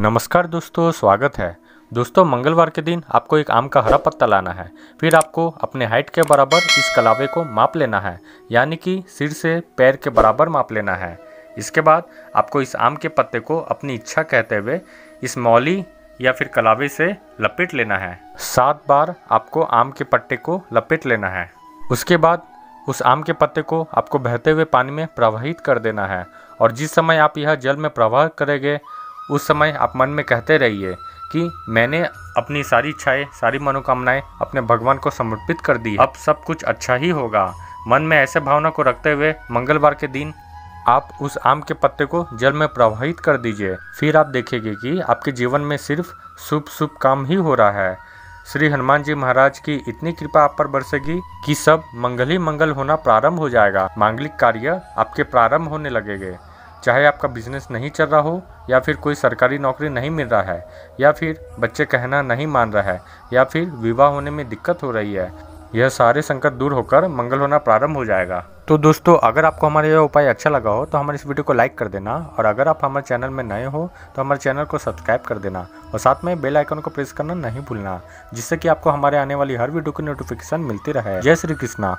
नमस्कार दोस्तों स्वागत है दोस्तों मंगलवार के दिन आपको एक आम का हरा पत्ता लाना है फिर आपको अपने हाइट के बराबर इस कलावे को माप लेना है यानी कि सिर से पैर के बराबर माप लेना है इसके बाद आपको इस आम के पत्ते को अपनी इच्छा कहते हुए इस मौली या फिर कलावे से लपेट लेना है सात बार आपको आम के पत्ते को लपेट लेना है उसके बाद उस आम के पत्ते को आपको बहते हुए पानी में प्रवाहित कर देना है और जिस समय आप यह जल में प्रवाह करेंगे उस समय आप मन में कहते रहिए कि मैंने अपनी सारी इच्छाएं सारी मनोकामनाएं अपने भगवान को समर्पित कर दी अब सब कुछ अच्छा ही होगा मन में ऐसे भावना को रखते हुए मंगलवार के दिन आप उस आम के पत्ते को जल में प्रवाहित कर दीजिए फिर आप देखेंगे कि आपके जीवन में सिर्फ शुभ शुभ काम ही हो रहा है श्री हनुमान जी महाराज की इतनी कृपा आप पर बरसेगी कि सब मंगल ही मंगल होना प्रारंभ हो जाएगा मांगलिक कार्य आपके प्रारंभ होने लगेंगे चाहे आपका बिजनेस नहीं चल रहा हो या फिर कोई सरकारी नौकरी नहीं मिल रहा है या फिर बच्चे कहना नहीं मान रहा है या फिर विवाह होने में दिक्कत हो रही है यह सारे संकट दूर होकर मंगल होना प्रारंभ हो जाएगा तो दोस्तों अगर आपको हमारा यह उपाय अच्छा लगा हो तो हमारे इस वीडियो को लाइक कर देना और अगर आप हमारे चैनल में नए हो तो हमारे चैनल को सब्सक्राइब कर देना और साथ में बेल आइकन को प्रेस करना नहीं भूलना जिससे कि आपको हमारे आने वाली हर वीडियो की नोटिफिकेशन मिलती रहे जय श्री कृष्णा